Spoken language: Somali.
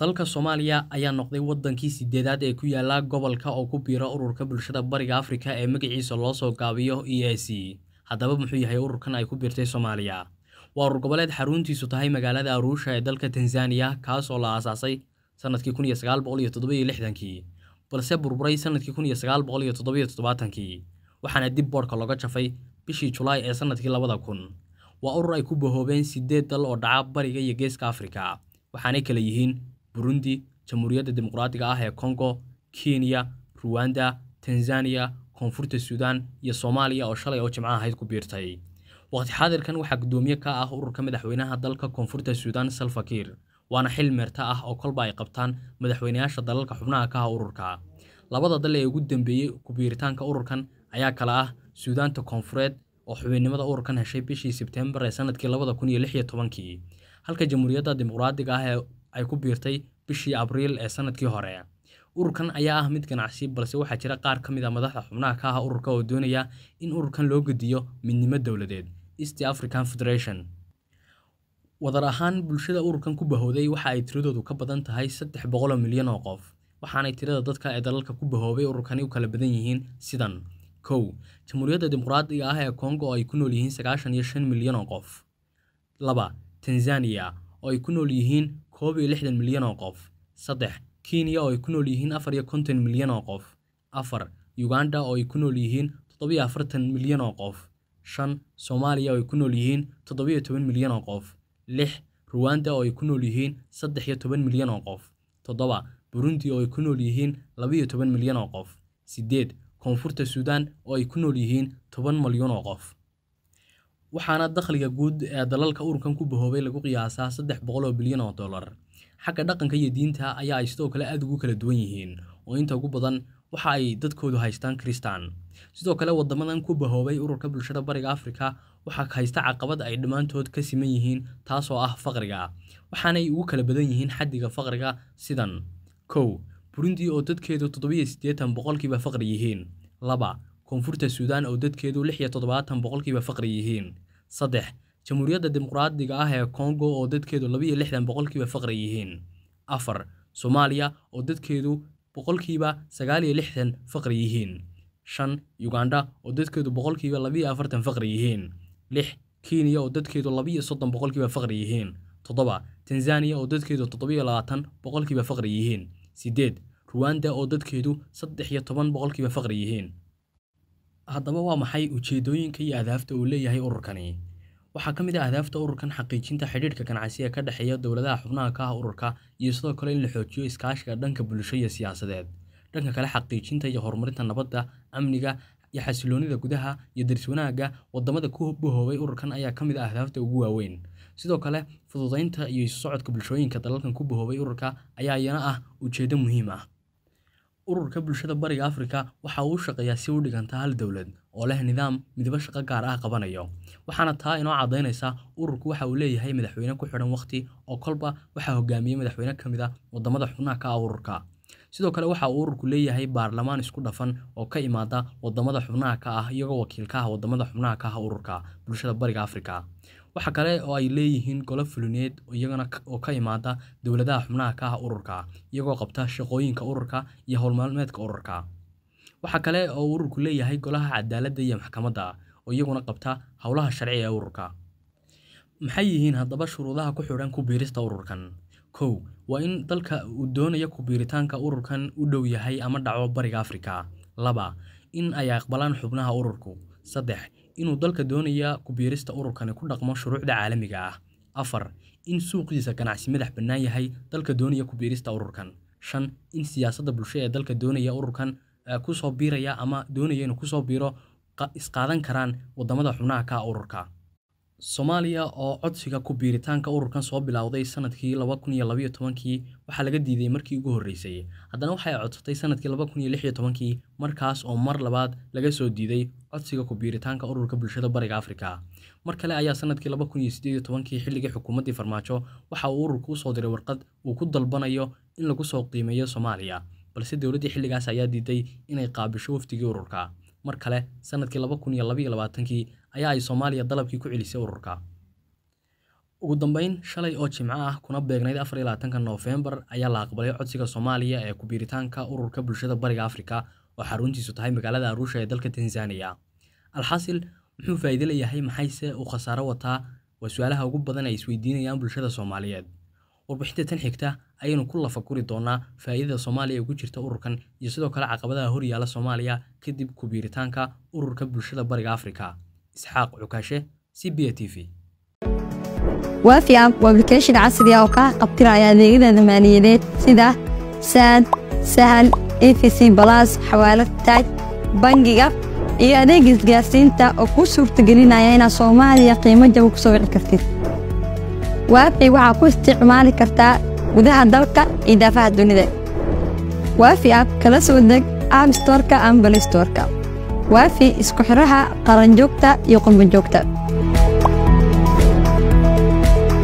dalka soomaaliya ayaa noqday wadankii sideedaad ee ku yaala gobolka oo ku biira ururka bulshada bariga afrika ee magaciisa loosoo gaabiyo e a c haddaba muxuu yahay ururkan ay ku biirtay soomaaliya waa urur goboleed xaruntiisu tahay magaalada aruusha ee dalka tanzaniya kaas oo la aasaasay sanadkii kuyosaaaboqoyotodobayoixdankii balse burburay sanadkii kunyosagaalboqolyotodobayotodobaatanki waxaana dib boorka looga jafay bishii julaay ee sanadkii labada kun waa urur ay ku bahoobeen sideed dal oo dhaca bariga iyo geeska afrika waxaanay kala yihiin burundi jamhuuriyadda dimuqraatiga ah ee kongo kenya ruwanda tanzania koonfurta suudan iyo soomaaliya oo shalay oo jimco ahayd ku biirtay waqti xaadirkan waxaa guddoomiye ka ah ururka madaxweynaha dalka koonfurta suudan salfakir waana xil meerta ah oo kolba ay qabtaan madaxweynayaasha dalalka xubnaha ka ah ururka labada dal ee ugu dambeeyey ku biiritaanka ururkan ayaa kale ah suudaanta koonfureed oo xubinnimada ururkan heshay bishii sebtembar ee sanadkii labada kun iyo lix iyo tobankii halka jamhuuriyadda dimuqraadiga ah ee ay ku biirtay bishii abriil ee sanadkii hore ururkan ayaa ah mid ganacsi balse waxaa jira qaar ka mid a ah madaxda xubnaha ka ah ururka oo doonaya in ururkan loo gediyo midnimo dowladeed east african federation wadar ahaan bulshada ururkan ku bahooday waxa ay tiradoodu ka badan tahay saddex boqoloo milyan oo qof waxaanay tirada dadka ee dalalka ku bahoobay ururkani u kala badan yihiin sidan kow jamhuuriyadda dimuqraadiga ah ee kongo oo ay ku nool yihiin sagaashan iyo shan milyan oo qof laba tanzaniya oo ay ku nool yihiin koob iyo lixdan milyan oo qof saddex kenya oo ay ku nool yihiin afar iyo konton milyan oo qof afar uganda oo ay ku nool yihiin toddobiyo afartan milyan oo qof shan soomaaliya oo ay ku nool yihiin toddobiyo toban milyan oo qof lix ruwanda oo ay ku nool yihiin saddex iyo toban milyan oo qof toddoba burundi oo ay ku nool yihiin labaiyo toban milyan oo qof siddeed koonfurta suudaan oo ay ku nool yihiin toban malyan oo qof waxaana dakhliga guud ee dalalka ururkan ku bahoobay lagu qiyaasaa saddex boqol oo bilyan oo dollar xagga dhaqanka iyo diinta ayaa ay sidoo kale aad ugu kala duwan yihiin oo inta ugu badan waxa ay dadkoodu haystaan kristaan sidoo kale waddamadan ku bahoobay ururka bulshada bariga afrika waxaa haysta caqabad ay dhammaantood ka siman yihiin taasoo ah faqriga waxaanay ugu kala badan yihiin xaddiga faqriga sidan kow burundi oo dadkeedu toddobiyo siddeetan boqolkiiba faqri yihiin laba koonfurta suudaan oo dadkeedu lix iyo toddobaatan boqolkiiba faqri yihiin saddex jamhuuriyadda dimuqraadiga ah ee kongo oo dadkeedu labaiyo lixdan boqolkiiba faqri yihiin afar soomaaliya oo dadkeedu boqolkiiba sagaaliyo lixdan faqri yihiin shan yugandha oo dadkeedu boqolkiiba labaiyo afartan faqri yihiin lix kenya oo dadkeedu labaiyo soddon boqolkiiba faqri yihiin toddoba tanzaniya oo dadkeedu toddobiyo labaatan boqolkiiba faqri yihiin siddeed ruwanda oo dadkeedu saddex iyo toban boqolkiiba faqri yihiin haddaba waa maxay ujeedooyinka iyo ahdaafta uu leeyahay ururkani waxaa ka mid a ah ahdaafta ururkan xaqiijinta xidhiirka ganacsi ee ka dhexeeya dowladaha xubnaha ka ah ururka iyo sidoo kale in la xoojiyo iskaashiga dhanka bulsho iyo siyaasadeed dhanka kale xaqiijinta iyo horumarinta nabadda amniga iyo xasiloonida gudaha iyo daris wanaagga wadamada kuba hoobay ururkan ayaa ka mid ah ahdaafta ugu waaweyn sidoo kale fududaynta iyo isu socodka bulshooyinka dalalkan ku bahoobay ururka ayaa iyana ah ujeedo muhiim ah ururka bulshada bariga africa waxa uu u shaqeeyaa si u dhiganta hal dowlad oo leh nidaam midabo shaqo gaar ah qabanayo waxaana taa inoo caddaynaysa ururku waxa uu leeyahay madaxweyne ku xidhan wakhti oo kolba waxaa hogaamiyey madaxweyne ka mid a ah waddamada xubnaha ka ah ururka sidoo kale waxa uu ururku leeyahay baarlamaan isku dhafan oo ka imaada waddamada xubnaha ka ah iyagoo wakiil ka ah waddamada xubnaha ka ah ururka bulshada bariga afrika waxa kale oo ay leeyihiin golo fulineed iyagana oo ka imaada dowladaha xubnaha ka ah ururka iyagoo qabta shaqooyinka ururka iyo howlmaalmeedka ururka waxa kale oo ururku leeyahay golaha cadaaladda iyo maxkamadda oo iyaguna qabta howlaha sharciga ee ururka maxay yihiin haddaba shuruudaha ku xidhan ku biirista ururkan kow waa in dalka uu doonaya kubiiritaanka ururkan u dhow yahay ama dhaco bariga afrika laba in ay aqbalaan xubnaha ururku saddex inuu dalka doonayaa kubiirista ururkani ku dhaqmo shuruucda caalamiga ah afar in suuqdiisa ganacsi madax bannaan yahay dalka doonaya kubiirista ururkan shan in siyaasadda bulsho ee dalka doonaya ururkan eh, kusoo biiraya ama doonaya inuu kusoo biiro isqaadan karaan waddamada xubnaha ka ah ururka soomaaliya oo codsiga ku biiritaanka ururkan soo bilowday sanadkii laba kun iyo labaiyo tobankii waxaa laga diiday markii ugu horreysay haddana waxay codsatay sanadkii laba kun iyo lixiyo tobankii markaas oo mar labaad laga soo diiday codsiga ku biiritaanka ururka bulshada bariga afrika mar kale ayaa sanadkii laba kun iyo sideediyo tobankii xilligii xukuumaddii farmaajo waxa uu ururka u soo diray warqad uu ku dalbanayo in lagu soo qiimeeyo soomaaliya balse dowladdii xilligaas ayaa diiday inay qaabisho wafdigii ururka mar kale sanadkii laba kun iyo labaiyo labaatankii ayaa ay soomaaliya dalabkii ku celisay ururka ugu dambeyn shalay oo jimco ah kuna beegnayd afar iyo labaatanka noofembar ayaa la aqbalay codsiga soomaaliya ee ku biiritaanka ururka bulshada bariga afrika oo xaruntiisu tahay magaalada aruusha ee dalka tanzaniya alxasil muxuu faa'iido leeyahay maxayse uu khasaaro wataa waa su-aalaha ugu badan ay isweydiinayaan bulshada soomaaliyeed warbixinta tan xigta ayaynu ku lafa doonaa faa'iidada soomaaliya ee ugu jirta ururkan iyo sidoo kale caqabadaha hor yaala soomaaliya kadib ku biiritaanka ururka bulshada bariga afrika isxaaq cukaashe c b a t v waafi app waa application casri ah oo kaa qabtiraya adeegyada maaliyadeed sida saad sahal efc balas xawaalad taaj bangiga iyo adeeg isgaarsiinta oo kuu suurtagelinaya inaad soomaaliya qiimo jaba ku soo wici kartid waafi waxaa ku isticmaali kartaa gudaha dalka iyo daafaha dunida waafi ab kala soo deg abstorka ambalistorka waafi isku xidhaha qaranjoogta iyo qurbanjoogta